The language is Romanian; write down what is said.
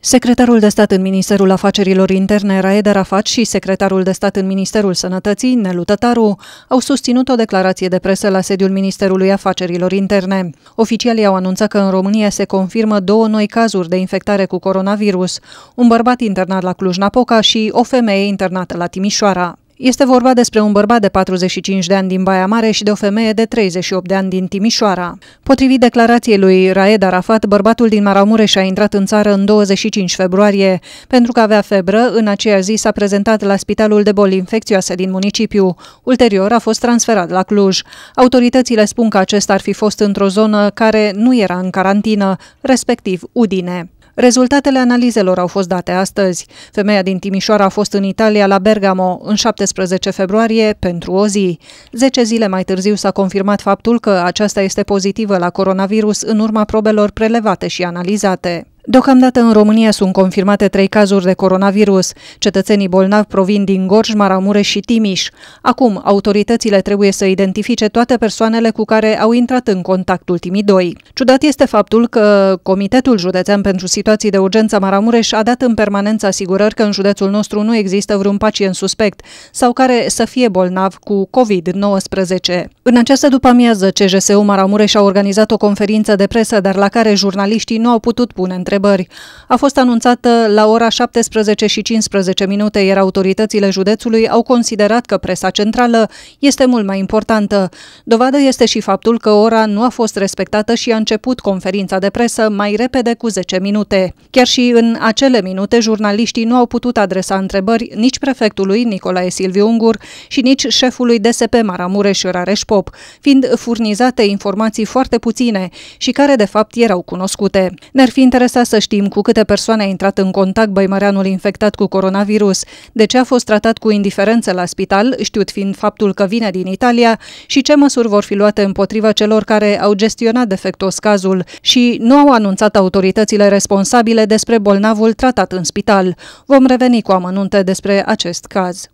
Secretarul de stat în Ministerul Afacerilor Interne Raed Arafat și secretarul de stat în Ministerul Sănătății Nelu Tătaru au susținut o declarație de presă la sediul Ministerului Afacerilor Interne. Oficialii au anunțat că în România se confirmă două noi cazuri de infectare cu coronavirus, un bărbat internat la Cluj-Napoca și o femeie internată la Timișoara. Este vorba despre un bărbat de 45 de ani din Baia Mare și de o femeie de 38 de ani din Timișoara. Potrivit declarației lui Raed Arafat, bărbatul din Maramureș a intrat în țară în 25 februarie. Pentru că avea febră, în aceea zi s-a prezentat la Spitalul de Boli Infecțioase din municipiu. Ulterior a fost transferat la Cluj. Autoritățile spun că acesta ar fi fost într-o zonă care nu era în carantină, respectiv Udine. Rezultatele analizelor au fost date astăzi. Femeia din Timișoara a fost în Italia, la Bergamo, în 17 februarie, pentru o zi. Zece zile mai târziu s-a confirmat faptul că aceasta este pozitivă la coronavirus în urma probelor prelevate și analizate. Deocamdată în România sunt confirmate trei cazuri de coronavirus. Cetățenii bolnavi provin din Gorj, Maramureș și Timiș. Acum, autoritățile trebuie să identifice toate persoanele cu care au intrat în contact ultimii doi. Ciudat este faptul că Comitetul Județean pentru Situații de Urgență Maramureș a dat în permanență asigurări că în județul nostru nu există vreun pacient suspect sau care să fie bolnav cu COVID-19. În această după-amiază, CJSU Maramureș a organizat o conferință de presă, dar la care jurnaliștii nu au putut pune întrebări întrebări. A fost anunțată la ora 17 și 15 minute, iar autoritățile județului au considerat că presa centrală este mult mai importantă. Dovadă este și faptul că ora nu a fost respectată și a început conferința de presă mai repede cu 10 minute. Chiar și în acele minute, jurnaliștii nu au putut adresa întrebări nici prefectului Nicolae Silviu Ungur și nici șefului DSP Maramureș Rareș Pop, fiind furnizate informații foarte puține și care de fapt erau cunoscute. Ne-ar fi interesat să știm cu câte persoane a intrat în contact băimăreanul infectat cu coronavirus, de ce a fost tratat cu indiferență la spital, știut fiind faptul că vine din Italia, și ce măsuri vor fi luate împotriva celor care au gestionat defectos cazul și nu au anunțat autoritățile responsabile despre bolnavul tratat în spital. Vom reveni cu amănunte despre acest caz.